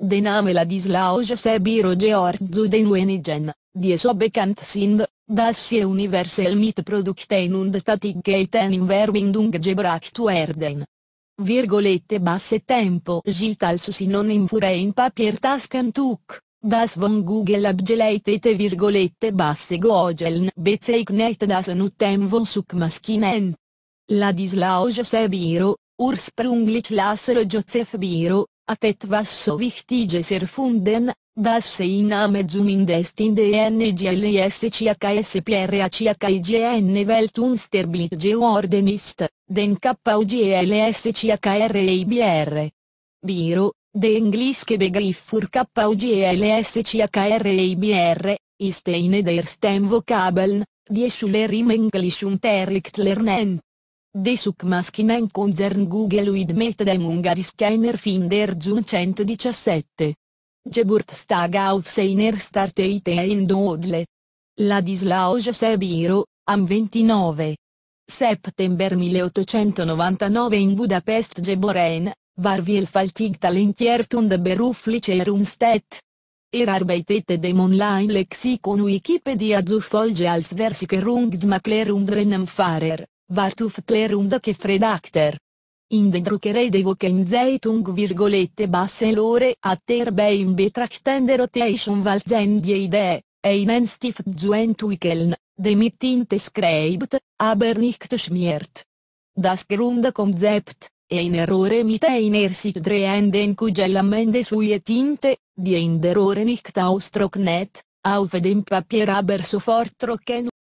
Dename Ladislao José Biro den Wenigen, die so bekannt sind, dass sie universell mit Produkten und Statistiken in Verbindung gebracht werden. Virgolette basse tempo digitals synonym für ein Papiertaskentuch, das von Google abgeleitete virgolette basse gogeln bezeichnet das Nutem von Suchmaschinen. Ladislao José Biro, Ursprünglich Lasser Joseph Biro, att was så viktig serfunden, das se in amezumindest in DNGLSCHKSPRACHIGN Weltunsterblige Ordenist, den KUGLSCHKREIBR. Biro, de Engliske Begriffur ist eine der Stem Vokabeln, die Schulerimen Englischunterricht lernen, De Desukmaskinen concern Google Uid Met with Metdemung scanner finder Jun 117. Geburtstag auf seiner Starteit in Odle. Ladislaus Sebiro, am 29. September 1899 in Budapest geboren, war vielfältig talentiert und beruflicher Unstedt. Er arbeitete dem Online-Lexikon Wikipedia zufolge Folge als Versicherungsmakler und Rennenfahrer. Wartuftlehrum da che fredakter. In den Druckerei de woken zeitung virgolette basse lore a ter terbeim betrachtende rotation valzendie idee, einen stift zuentwickeln, demittinte schreibt, aber nicht schmiert. Das Grundkonzept, ein errore mit einer sich drehenden Kugelamende sui tinte, die e in der Rore nicht austrocknet, auf dem Papier aber sofort trocken